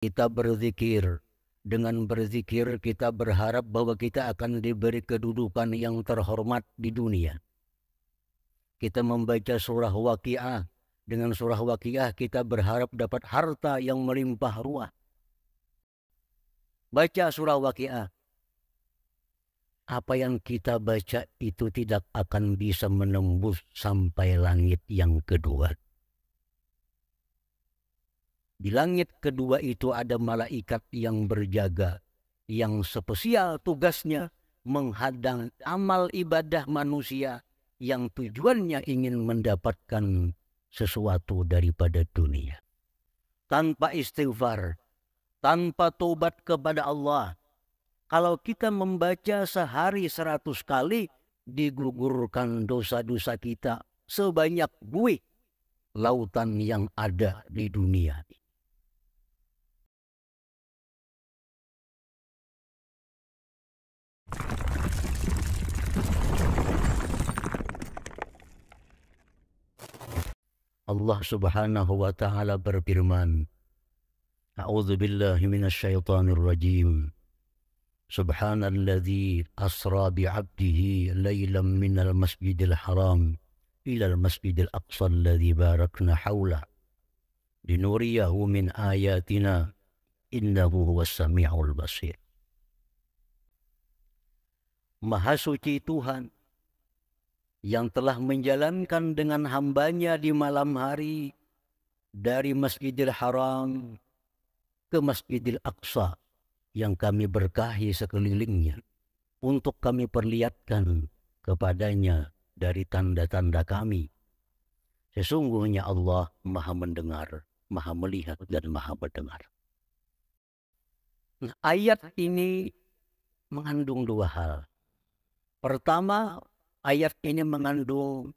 kita berzikir. Dengan berzikir kita berharap bahwa kita akan diberi kedudukan yang terhormat di dunia. Kita membaca surah Waqiah. Dengan surah Waqiah kita berharap dapat harta yang melimpah ruah. Baca surah Waqiah. Apa yang kita baca itu tidak akan bisa menembus sampai langit yang kedua. Di langit kedua itu ada malaikat yang berjaga, yang spesial tugasnya menghadang amal ibadah manusia yang tujuannya ingin mendapatkan sesuatu daripada dunia. Tanpa istighfar, tanpa tobat kepada Allah, kalau kita membaca sehari seratus kali, digugurkan dosa-dosa kita sebanyak buih lautan yang ada di dunia. Allah Subhanahu wa taala berfirman A'udzu billahi minasyaitonir rajim Subhanalladzi asra bi 'abdihi lailan minal masjidil haram ila al masjidil aqsa alladzi barakna haula linuriyahu min ayatina innahu huwas samiul basir Maha suci Tuhan yang telah menjalankan dengan hambanya di malam hari dari Masjidil Haram ke Masjidil Aqsa yang kami berkahi sekelilingnya untuk kami perlihatkan kepadanya dari tanda-tanda kami. Sesungguhnya Allah maha mendengar, maha melihat, dan maha mendengar. Nah, ayat ini mengandung dua hal. Pertama, ayat ini iya. mengandung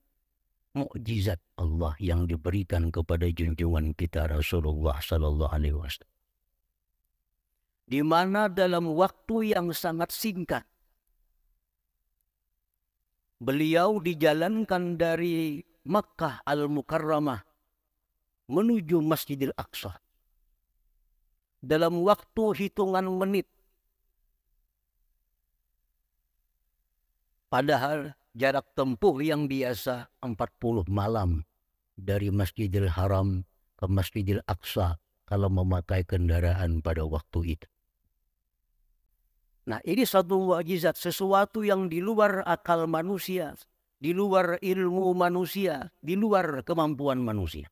mukjizat Allah yang diberikan kepada junjungan kita Rasulullah Sallallahu Alaihi Wasallam. Di mana dalam waktu yang sangat singkat, beliau dijalankan dari Makkah Al-Mukarramah menuju Masjidil Aqsa. Dalam waktu hitungan menit. Padahal jarak tempuh yang biasa 40 malam dari Masjidil Haram ke Masjidil Aqsa kalau memakai kendaraan pada waktu itu. Nah ini satu wajizat sesuatu yang di luar akal manusia, di luar ilmu manusia, di luar kemampuan manusia.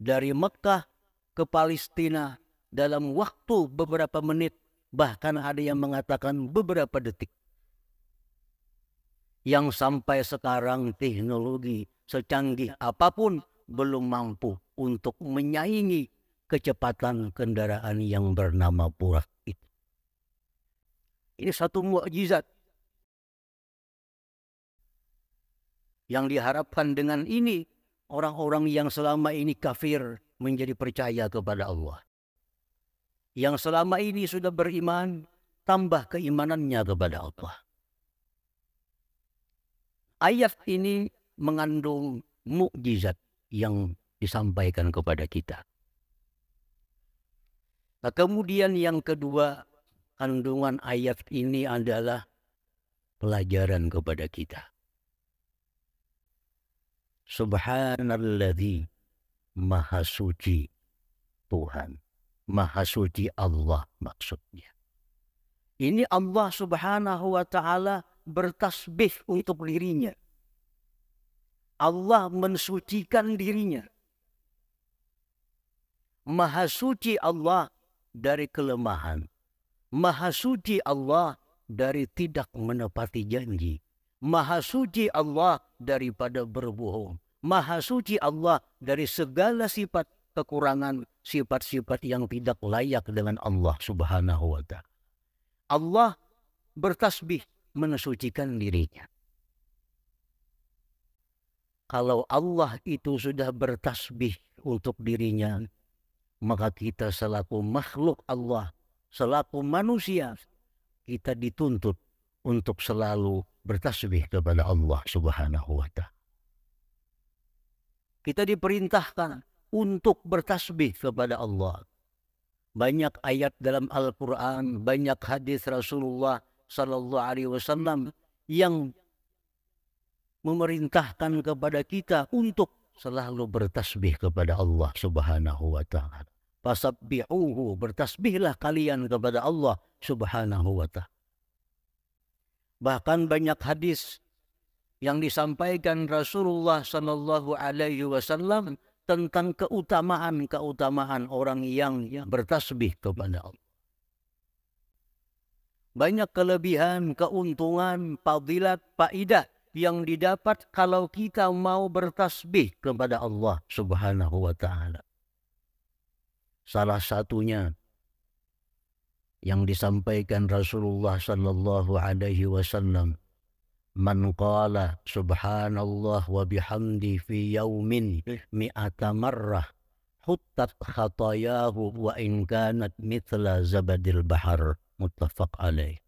Dari Mekah ke Palestina dalam waktu beberapa menit, bahkan ada yang mengatakan beberapa detik yang sampai sekarang teknologi secanggih apapun belum mampu untuk menyaingi kecepatan kendaraan yang bernama Burak itu. Ini satu mukjizat yang diharapkan dengan ini orang-orang yang selama ini kafir menjadi percaya kepada Allah. Yang selama ini sudah beriman tambah keimanannya kepada Allah ayat ini mengandung mukjizat yang disampaikan kepada kita. Nah, kemudian yang kedua, kandungan ayat ini adalah pelajaran kepada kita. Subhanalladzi maha suci Tuhan, maha suci Allah maksudnya. Ini Allah subhanahu wa ta'ala bertasbih untuk dirinya. Allah mensucikan dirinya. Maha suci Allah dari kelemahan. Maha suci Allah dari tidak menepati janji. Maha suci Allah daripada berbohong. Maha suci Allah dari segala sifat kekurangan, sifat-sifat yang tidak layak dengan Allah Subhanahu wa taala. Allah bertasbih menesucikan dirinya. Kalau Allah itu sudah bertasbih untuk dirinya, maka kita selaku makhluk Allah, selaku manusia, kita dituntut untuk selalu bertasbih kepada Allah Subhanahu wa taala. Kita diperintahkan untuk bertasbih kepada Allah banyak ayat dalam Al-Quran, banyak hadis Rasulullah Sallallahu Alaihi Wasallam yang memerintahkan kepada kita untuk selalu bertasbih kepada Allah Subhanahu wa taala. Pasabbihuhu, bertasbihlah kalian kepada Allah Subhanahu wa taala. Bahkan banyak hadis yang disampaikan Rasulullah sallallahu alaihi wasallam tentang keutamaan-keutamaan orang yang bertasbih kepada Allah. Banyak kelebihan, keuntungan, fadilat, faidat yang didapat kalau kita mau bertasbih kepada Allah Subhanahu wa taala. Salah satunya yang disampaikan Rasulullah sallallahu alaihi wasallam Man qala subhanallah wa bihamdi fi yaumin iya. mi'ata marrah huttat khatayahu wa in kanat mithla zabadil bahar muttafaq alaih.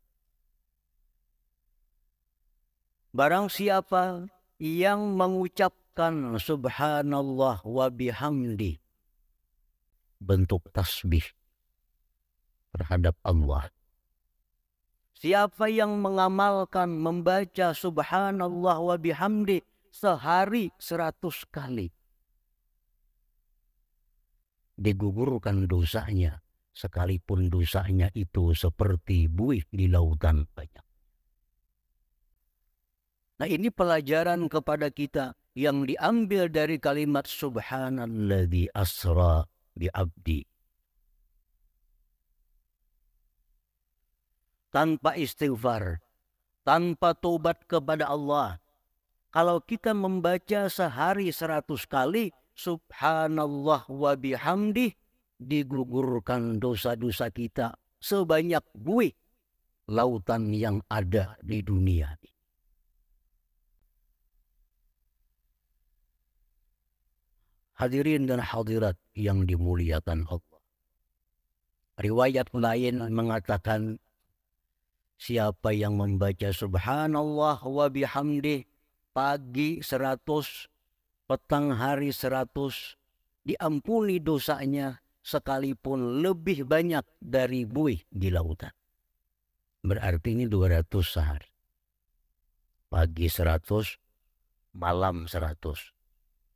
Barang siapa yang mengucapkan subhanallah wa bihamdi bentuk tasbih terhadap Allah Siapa yang mengamalkan membaca subhanallah wa bihamdi sehari seratus kali. Digugurkan dosanya sekalipun dosanya itu seperti buih di lautan banyak. Nah ini pelajaran kepada kita yang diambil dari kalimat subhanalladzi asra bi abdi tanpa istighfar, tanpa tobat kepada Allah. Kalau kita membaca sehari seratus kali, subhanallah wa bihamdi, digugurkan dosa-dosa kita sebanyak buih lautan yang ada di dunia ini. Hadirin dan hadirat yang dimuliakan Allah. Riwayat lain mengatakan Siapa yang membaca subhanallah wa bihamdih pagi seratus, petang hari seratus, diampuni dosanya sekalipun lebih banyak dari buih di lautan. Berarti ini dua ratus sehari. Pagi seratus, malam seratus,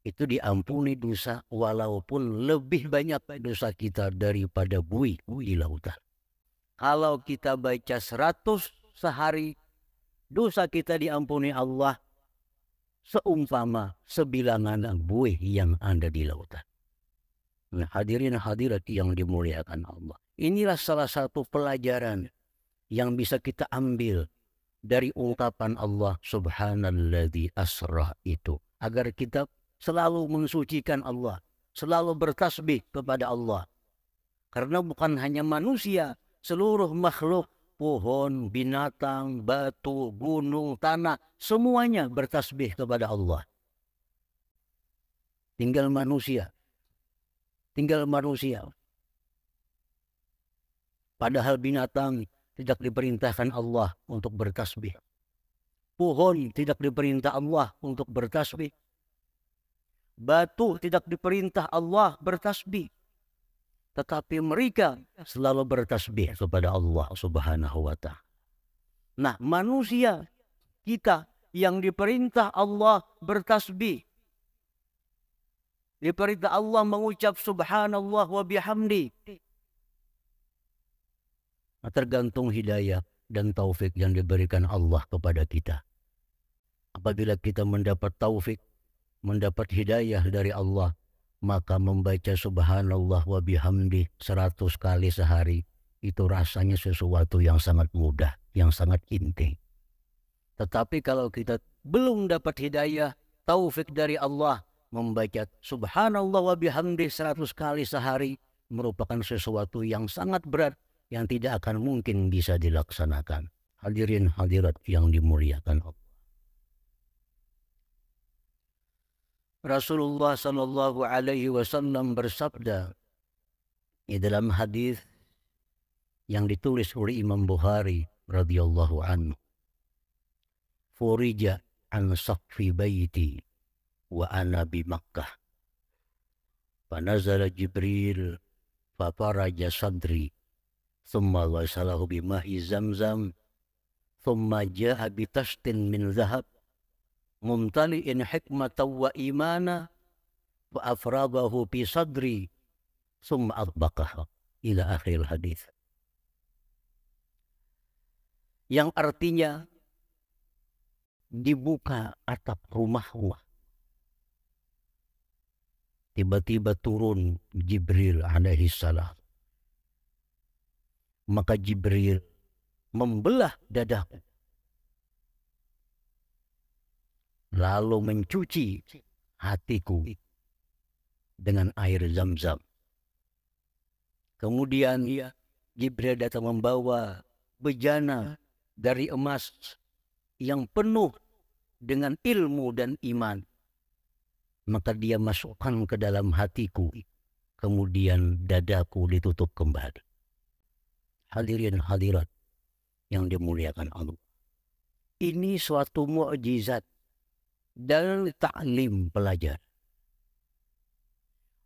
Itu diampuni dosa walaupun lebih banyak dosa kita daripada buih buih di lautan. Kalau kita baca 100 sehari, dosa kita diampuni Allah seumpama sebilangan buih yang ada di lautan. Nah, hadirin hadirat yang dimuliakan Allah. Inilah salah satu pelajaran yang bisa kita ambil dari ungkapan Allah subhanalladzi asra itu. Agar kita selalu mensucikan Allah. Selalu bertasbih kepada Allah. Karena bukan hanya manusia seluruh makhluk, pohon, binatang, batu, gunung, tanah, semuanya bertasbih kepada Allah. Tinggal manusia. Tinggal manusia. Padahal binatang tidak diperintahkan Allah untuk bertasbih. Pohon tidak diperintah Allah untuk bertasbih. Batu tidak diperintah Allah bertasbih. Tetapi mereka selalu bertasbih kepada Allah subhanahu wa ta'ala. Nah manusia kita yang diperintah Allah bertasbih. Diperintah Allah mengucap subhanallah wa bihamdi. Nah, tergantung hidayah dan taufik yang diberikan Allah kepada kita. Apabila kita mendapat taufik, mendapat hidayah dari Allah, maka membaca subhanallah wa bihamdi seratus kali sehari itu rasanya sesuatu yang sangat mudah, yang sangat inti. Tetapi kalau kita belum dapat hidayah, taufik dari Allah, membaca subhanallah wa bihamdi seratus kali sehari merupakan sesuatu yang sangat berat yang tidak akan mungkin bisa dilaksanakan. Hadirin hadirat yang dimuliakan Allah. Rasulullah saw Alaihi Wasallam bersabda di dalam hadis yang ditulis oleh Imam Bukhari radhiyallahu anhu. Furija an saqfi baiti wa ana bi Makkah. Fanazala Jibril fafaraja sadri thumma wasalahu bimahi zamzam thumma ja'a tashtin min zahab mumtali'in hikmata wa imana wa afragahu fi sadri summa atbaqaha ila akhir hadis. Yang artinya dibuka atap rumah rumah Tiba-tiba turun Jibril alaihi salam. Maka Jibril membelah dadaku lalu mencuci hatiku dengan air zam-zam. Kemudian iya. Jibril datang membawa bejana dari emas yang penuh dengan ilmu dan iman. Maka dia masukkan ke dalam hatiku. Kemudian dadaku ditutup kembali. Hadirin hadirat yang dimuliakan Allah. Ini suatu mukjizat dan taklim pelajar.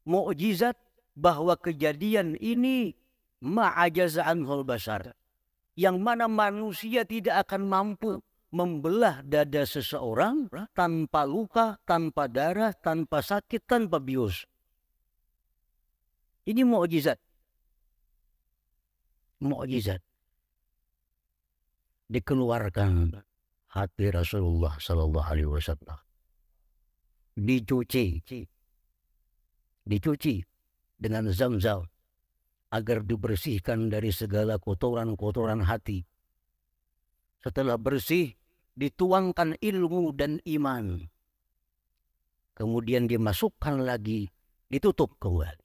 Mukjizat bahwa kejadian ini ma'ajazaan hol basar. Yang mana manusia tidak akan mampu membelah dada seseorang tanpa luka, tanpa darah, tanpa sakit, tanpa bius. Ini mukjizat. Mukjizat dikeluarkan hati Rasulullah Shallallahu Alaihi Wasallam dicuci dicuci dengan zam-zam agar dibersihkan dari segala kotoran-kotoran hati setelah bersih dituangkan ilmu dan iman kemudian dimasukkan lagi ditutup kembali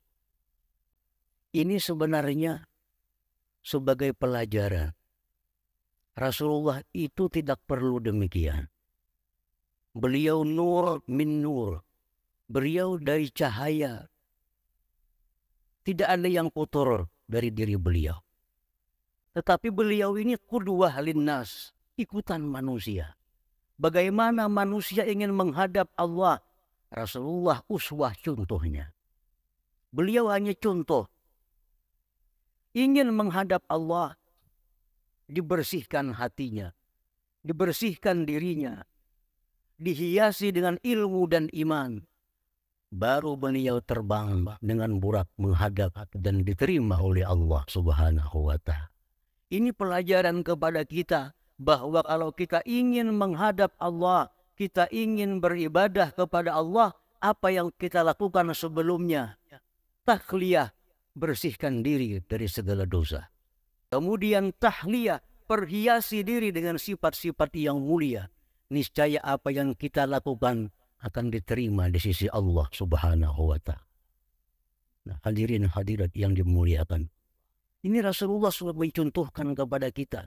ini sebenarnya sebagai pelajaran Rasulullah itu tidak perlu demikian. Beliau nur min nur. Beliau dari cahaya. Tidak ada yang kotor dari diri beliau. Tetapi beliau ini kuduah linnas, ikutan manusia. Bagaimana manusia ingin menghadap Allah? Rasulullah uswah contohnya. Beliau hanya contoh. Ingin menghadap Allah, dibersihkan hatinya, dibersihkan dirinya, dihiasi dengan ilmu dan iman. Baru beliau terbang dengan burak menghadap dan diterima oleh Allah Subhanahu wa Ta'ala. Ini pelajaran kepada kita bahwa kalau kita ingin menghadap Allah, kita ingin beribadah kepada Allah, apa yang kita lakukan sebelumnya? Takhliyah, bersihkan diri dari segala dosa. Kemudian tahliyah, perhiasi diri dengan sifat-sifat yang mulia. Niscaya apa yang kita lakukan akan diterima di sisi Allah Subhanahu wa taala. Nah, hadirin hadirat yang dimuliakan. Ini Rasulullah sudah mencontohkan kepada kita.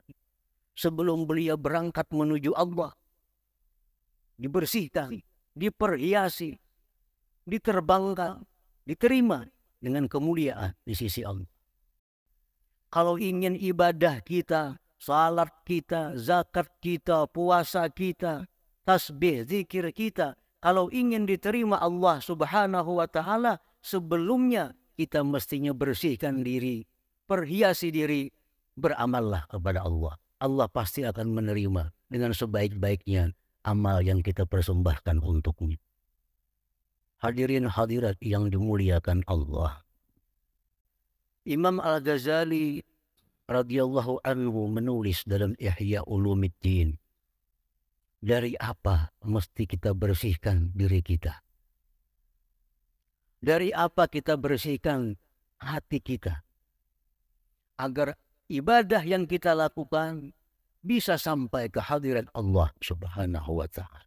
Sebelum beliau berangkat menuju Allah. Dibersihkan, diperhiasi, diterbangkan, diterima dengan kemuliaan di sisi Allah. Kalau ingin ibadah kita, salat kita, zakat kita, puasa kita, tasbih, zikir kita, kalau ingin diterima Allah Subhanahu wa taala, sebelumnya kita mestinya bersihkan diri, perhiasi diri, beramallah kepada Allah. Allah pasti akan menerima dengan sebaik-baiknya amal yang kita persembahkan untuknya. Hadirin hadirat yang dimuliakan Allah. Imam Al-Ghazali radhiyallahu anhu menulis dalam Ihya Ulumiddin. Dari apa mesti kita bersihkan diri kita? Dari apa kita bersihkan hati kita? Agar ibadah yang kita lakukan bisa sampai ke hadirat Allah Subhanahu wa taala.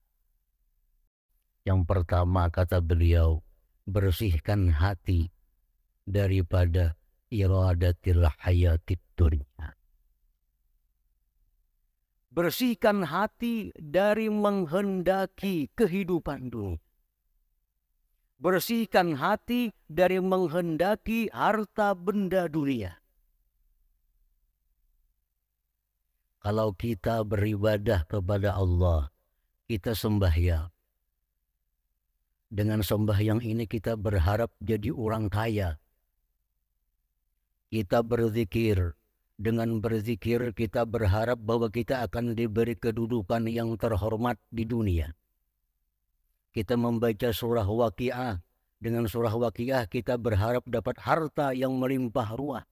Yang pertama kata beliau, bersihkan hati daripada iradatil hayatid dunia. Bersihkan hati dari menghendaki kehidupan dunia. Bersihkan hati dari menghendaki harta benda dunia. Kalau kita beribadah kepada Allah, kita sembahyang. Dengan sembahyang ini kita berharap jadi orang kaya, kita berzikir. Dengan berzikir kita berharap bahwa kita akan diberi kedudukan yang terhormat di dunia. Kita membaca surah Waqiah. Dengan surah Waqiah kita berharap dapat harta yang melimpah ruah.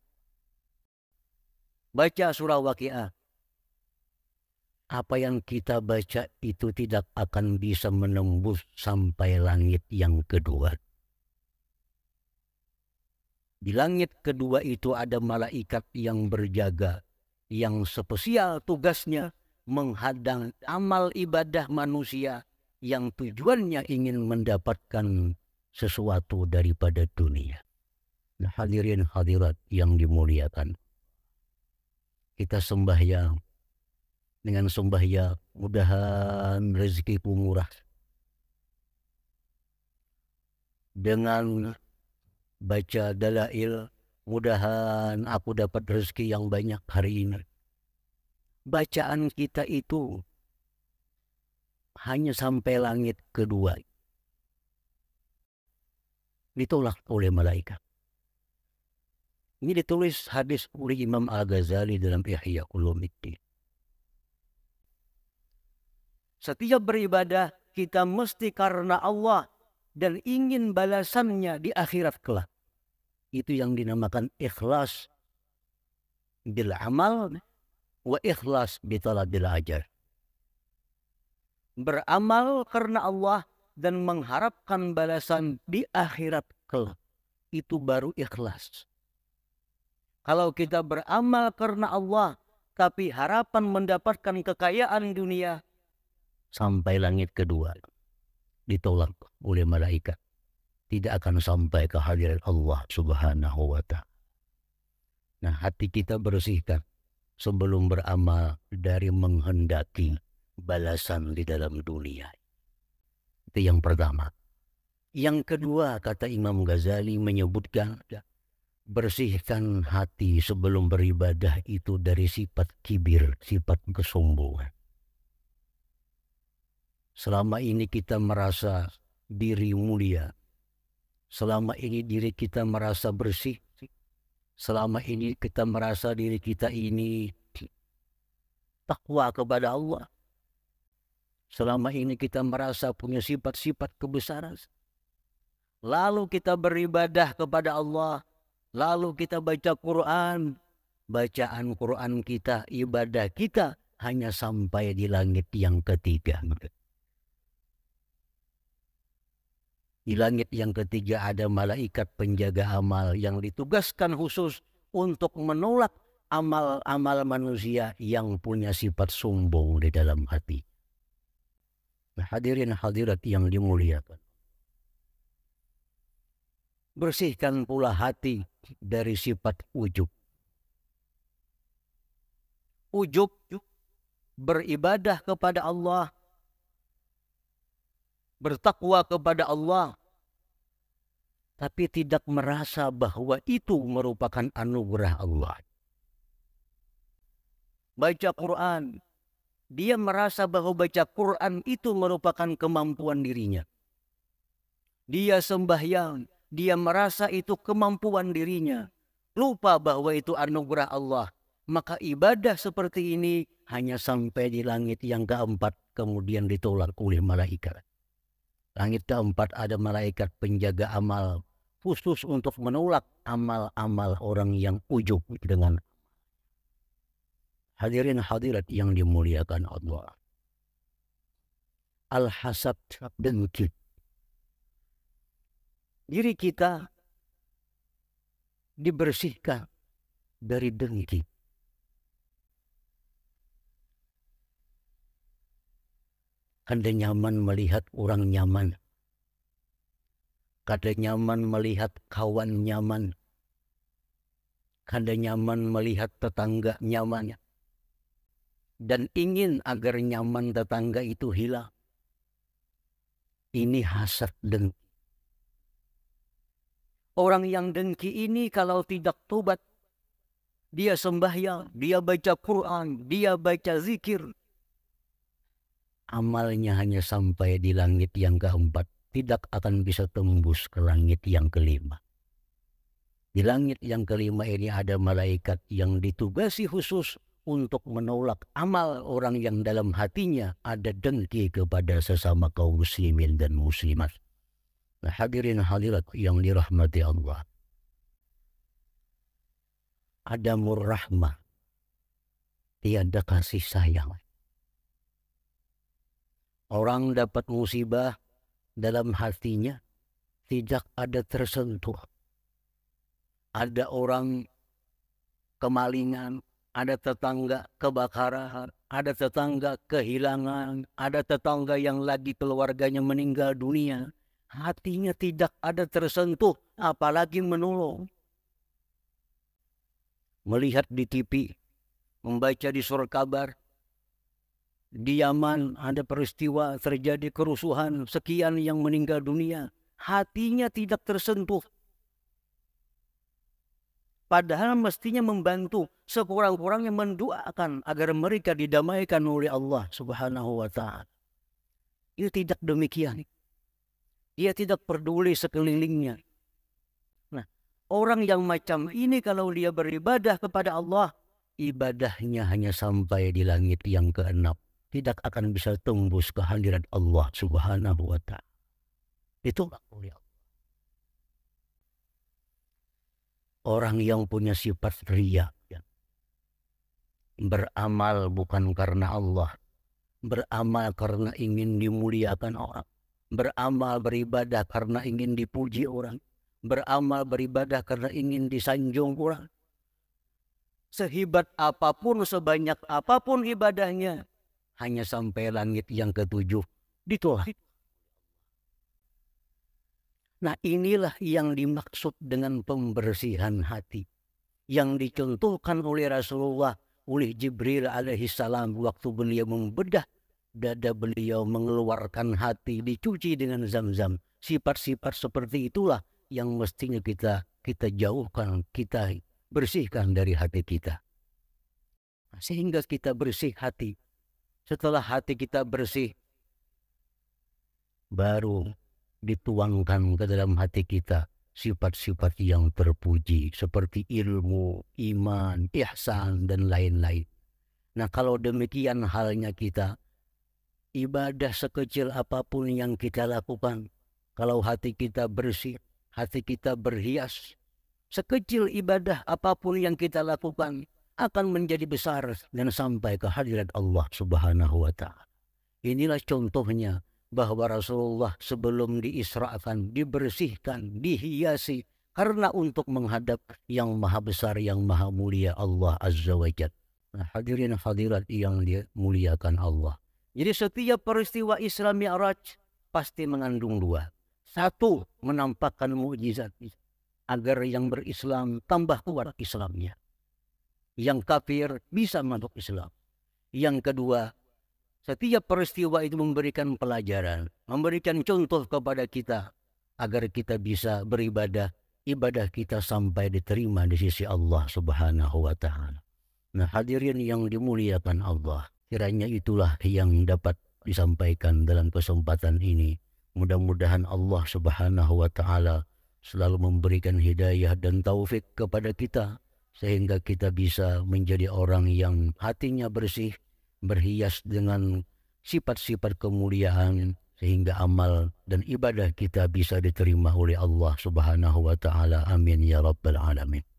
Baca surah Waqiah. Apa yang kita baca itu tidak akan bisa menembus sampai langit yang kedua. Di langit kedua itu ada malaikat yang berjaga, yang spesial tugasnya menghadang amal ibadah manusia yang tujuannya ingin mendapatkan sesuatu daripada dunia. Nah, hadirin hadirat yang dimuliakan. Kita sembahyang dengan sembahyang mudahan rezeki pun murah. Dengan baca dalail mudahan aku dapat rezeki yang banyak hari ini bacaan kita itu hanya sampai langit kedua ditolak oleh malaikat ini ditulis hadis oleh Imam Al-Ghazali dalam Ihya Ulumuddin setiap beribadah kita mesti karena Allah dan ingin balasannya di akhirat kelak itu yang dinamakan ikhlas bila amal wa ikhlas bila ajar. Beramal karena Allah dan mengharapkan balasan di akhirat kelak. Itu baru ikhlas. Kalau kita beramal karena Allah tapi harapan mendapatkan kekayaan dunia sampai langit kedua ditolak oleh malaikat tidak akan sampai ke hadirat Allah Subhanahu wa taala. Nah, hati kita bersihkan sebelum beramal dari menghendaki balasan di dalam dunia. Itu yang pertama. Yang kedua, kata Imam Ghazali menyebutkan bersihkan hati sebelum beribadah itu dari sifat kibir, sifat kesombongan. Selama ini kita merasa diri mulia, Selama ini diri kita merasa bersih. Selama ini kita merasa diri kita ini takwa kepada Allah. Selama ini kita merasa punya sifat-sifat kebesaran. Lalu kita beribadah kepada Allah. Lalu kita baca Quran. Bacaan Quran kita, ibadah kita hanya sampai di langit yang ketiga. Di langit yang ketiga ada malaikat penjaga amal yang ditugaskan khusus untuk menolak amal-amal manusia yang punya sifat sombong di dalam hati. Nah, hadirin hadirat yang dimuliakan. Bersihkan pula hati dari sifat ujub. Ujub beribadah kepada Allah bertakwa kepada Allah, tapi tidak merasa bahwa itu merupakan anugerah Allah. Baca Quran, dia merasa bahwa baca Quran itu merupakan kemampuan dirinya. Dia sembahyang, dia merasa itu kemampuan dirinya. Lupa bahwa itu anugerah Allah. Maka ibadah seperti ini hanya sampai di langit yang keempat kemudian ditolak oleh malaikat. Langit keempat ada malaikat penjaga amal khusus untuk menolak amal-amal orang yang ujub dengan hadirin hadirat yang dimuliakan Allah. Al-hasad dengki. Diri kita dibersihkan dari dengki. Anda nyaman melihat orang nyaman. Kada nyaman melihat kawan nyaman. Kada nyaman melihat tetangga nyaman. Dan ingin agar nyaman tetangga itu hilang. Ini hasad dengki. Orang yang dengki ini kalau tidak tobat, dia sembahyang, dia baca Quran, dia baca zikir, amalnya hanya sampai di langit yang keempat, tidak akan bisa tembus ke langit yang kelima. Di langit yang kelima ini ada malaikat yang ditugasi khusus untuk menolak amal orang yang dalam hatinya ada dengki kepada sesama kaum muslimin dan muslimat. Nah, hadirin hadirat yang dirahmati Allah. Ada murrahmah. Tiada kasih sayang. Orang dapat musibah dalam hatinya tidak ada tersentuh. Ada orang kemalingan, ada tetangga kebakaran, ada tetangga kehilangan, ada tetangga yang lagi keluarganya meninggal dunia. Hatinya tidak ada tersentuh, apalagi menolong. Melihat di TV, membaca di surat kabar, di Yaman ada peristiwa terjadi kerusuhan sekian yang meninggal dunia. Hatinya tidak tersentuh. Padahal mestinya membantu sekurang-kurangnya mendoakan agar mereka didamaikan oleh Allah subhanahu wa ta'ala. Itu tidak demikian. Dia tidak peduli sekelilingnya. Nah, orang yang macam ini kalau dia beribadah kepada Allah, ibadahnya hanya sampai di langit yang keenam tidak akan bisa tembus kehadiran Allah Subhanahu wa taala. Itu oleh Allah. Orang yang punya sifat ria, ya. beramal bukan karena Allah, beramal karena ingin dimuliakan orang, beramal beribadah karena ingin dipuji orang, beramal beribadah karena ingin disanjung orang. Sehibat apapun, sebanyak apapun ibadahnya, hanya sampai langit yang ketujuh ditolak. Nah inilah yang dimaksud dengan pembersihan hati. Yang dicontohkan oleh Rasulullah, oleh Jibril alaihissalam waktu beliau membedah dada beliau mengeluarkan hati dicuci dengan zam-zam. Sifat-sifat seperti itulah yang mestinya kita kita jauhkan, kita bersihkan dari hati kita. Sehingga kita bersih hati, setelah hati kita bersih, baru dituangkan ke dalam hati kita sifat-sifat yang terpuji seperti ilmu, iman, ihsan, dan lain-lain. Nah kalau demikian halnya kita, ibadah sekecil apapun yang kita lakukan, kalau hati kita bersih, hati kita berhias, sekecil ibadah apapun yang kita lakukan, akan menjadi besar dan sampai ke hadirat Allah Subhanahu wa taala. Inilah contohnya bahwa Rasulullah sebelum diisrakan, dibersihkan, dihiasi karena untuk menghadap yang maha besar, yang maha mulia Allah Azza wa Jalla. Nah, hadirin hadirat yang dimuliakan Allah. Jadi setiap peristiwa Isra Mi'raj pasti mengandung dua. Satu, menampakkan mukjizat agar yang berislam tambah kuat Islamnya yang kafir bisa masuk Islam. Yang kedua, setiap peristiwa itu memberikan pelajaran, memberikan contoh kepada kita agar kita bisa beribadah, ibadah kita sampai diterima di sisi Allah Subhanahu wa taala. Nah, hadirin yang dimuliakan Allah, kiranya itulah yang dapat disampaikan dalam kesempatan ini. Mudah-mudahan Allah Subhanahu wa taala selalu memberikan hidayah dan taufik kepada kita sehingga kita bisa menjadi orang yang hatinya bersih, berhias dengan sifat-sifat kemuliaan sehingga amal dan ibadah kita bisa diterima oleh Allah Subhanahu wa taala. Amin ya rabbal alamin.